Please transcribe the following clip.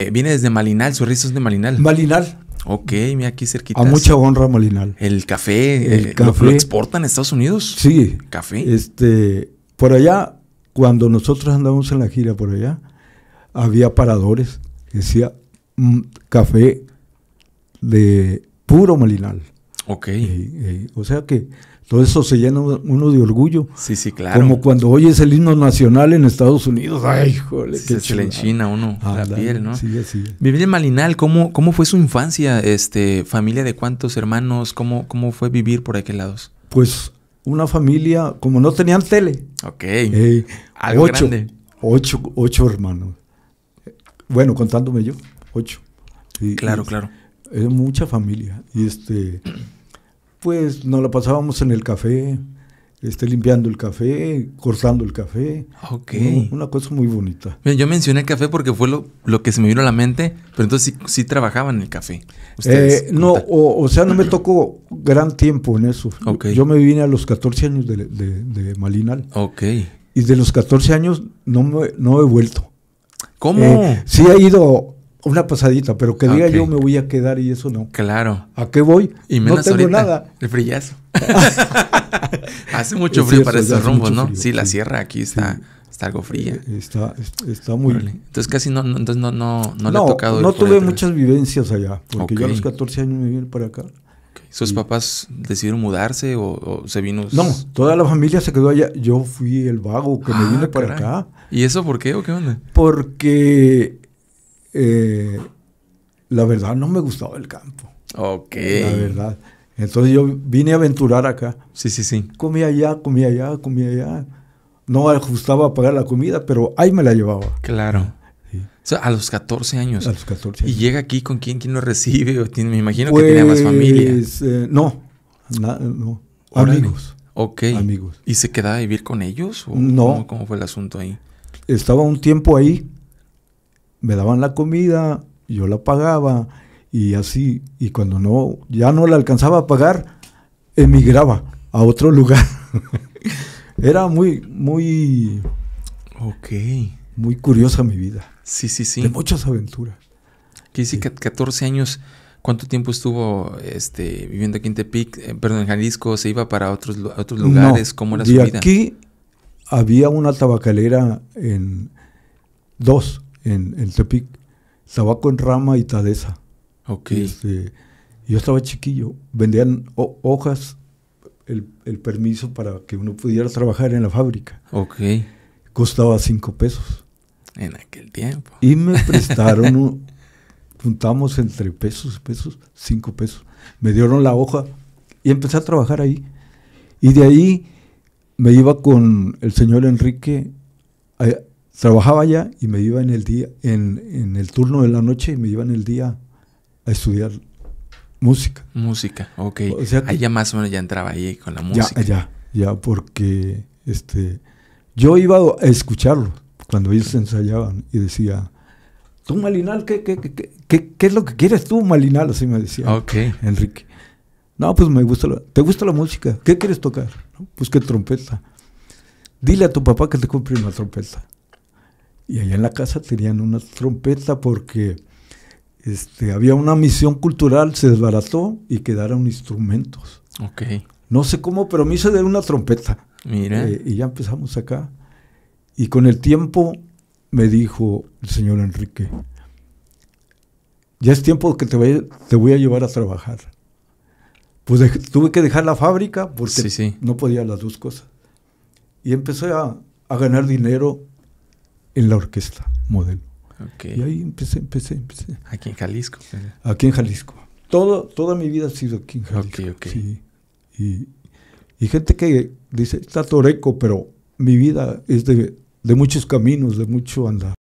Eh, viene desde Malinal, su rizo es de Malinal. Malinal. Ok, mira aquí cerquita. A mucha honra, Malinal. El café, el eh, café. ¿lo, exportan a Estados Unidos? Sí. ¿Café? Este, por allá, cuando nosotros andábamos en la gira por allá, había paradores que decía mm, café de puro Malinal. Ok. o sea que todo eso se llena uno de orgullo. Sí, sí, claro. Como cuando oyes el himno nacional en Estados Unidos. Ay, joder. se, le enchina uno la piel, ¿no? Sí, sí. Vivir en Malinal, ¿cómo, fue su infancia? Este, ¿Familia de cuántos hermanos? ¿Cómo, cómo fue vivir por aquel lado. Pues una familia, como no tenían tele. Ok. ocho, grande. Ocho, ocho hermanos. Bueno, contándome yo, ocho. Sí, claro, claro. Era mucha familia. Y este, pues nos la pasábamos en el café, este, limpiando el café, cortando el café. Ok. Una cosa muy bonita. yo mencioné café porque fue lo, que se me vino a la mente, pero entonces sí, sí trabajaban en el café. Eh, no, o, sea, no me tocó gran tiempo en eso. Okay. Yo me vine a los 14 años de, de, Malinal. Ok. Y de los 14 años no, me, no he vuelto. ¿Cómo? Eh, sí he ido una pasadita, pero que diga yo me voy a quedar y eso no. Claro. ¿A qué voy? Y menos no tengo nada. El frillazo. hace mucho frío para estos rumbos, ¿no? sí, la sierra aquí está, está algo fría. Eh, está, está muy. Entonces casi no, entonces no, no, no, le he tocado. No tuve muchas vivencias allá, porque yo a los 14 años me vine para acá. ¿Sus papás decidieron mudarse o, se vino? No, toda la familia se quedó allá. Yo fui el vago que me ah, vine para acá. ¿Y eso por qué o qué onda? Porque eh, la verdad no me gustaba el campo. Ok. La verdad. Entonces yo vine a aventurar acá. Sí, sí, sí. Comía allá, comía allá, comía allá. No ajustaba gustaba pagar la comida, pero ahí me la llevaba. Claro. a los 14 años. A los 14 ¿Y llega aquí con quién? ¿Quién lo recibe? me imagino que tenía más pues, familia. Eh, no, no. Amigos. Ok. Amigos. ¿Y se quedaba a vivir con ellos? no. ¿Cómo fue el asunto ahí? Estaba un tiempo ahí me daban la comida, yo la pagaba y así, y cuando no, ya no la alcanzaba a pagar, emigraba a otro lugar. Era muy, muy... Ok. Muy curiosa mi vida. Sí, sí, sí. De muchas aventuras. Que 14 años. ¿Cuánto tiempo estuvo este, viviendo aquí en Tepic? Eh, perdón, en Jalisco, ¿se iba para otros, otros lugares? ¿Cómo era su vida? Aquí había una tabacalera en dos en, Tepic, Tabaco en Rama y Tadesa. Ok. Este, yo estaba chiquillo, vendían hojas, el, permiso para que uno pudiera trabajar en la fábrica. Ok. Costaba cinco pesos. En aquel tiempo. Y me prestaron, juntamos entre pesos, pesos, cinco pesos. Me dieron la hoja y empecé a trabajar ahí. Y de ahí me iba con el señor Enrique a, eh, trabajaba ya y me iba en el día, en, en, el turno de la noche y me iba en el día a estudiar música. Música, ok. O allá más o menos ya entraba ahí con la música. Ya, ya, porque este, yo iba a escucharlo cuando ellos ensayaban y decía, tú Malinal, ¿qué, qué, qué, qué, qué es lo que quieres tú Malinal? Así me decía Enrique. No, pues me gusta la, ¿te gusta la música? ¿Qué quieres tocar? pues qué trompeta. Dile a tu papá que te compre una trompeta. Y allá en la casa tenían una trompeta porque este, había una misión cultural, se desbarató y quedaron instrumentos. Ok. No sé cómo, pero me hice de una trompeta. Mira. Eh, y ya empezamos acá. Y con el tiempo me dijo el señor Enrique, ya es tiempo que te, te voy a llevar a trabajar. Pues tuve que dejar la fábrica porque no podía las dos cosas. Y empecé a, a ganar dinero en la orquesta modelo. Okay. Y ahí empecé, empecé, empecé. Aquí en Jalisco. Pues. Aquí en Jalisco. Todo, toda mi vida ha sido aquí en Jalisco. Y, gente que dice, está toreco, pero mi vida es de muchos caminos, de mucho andar.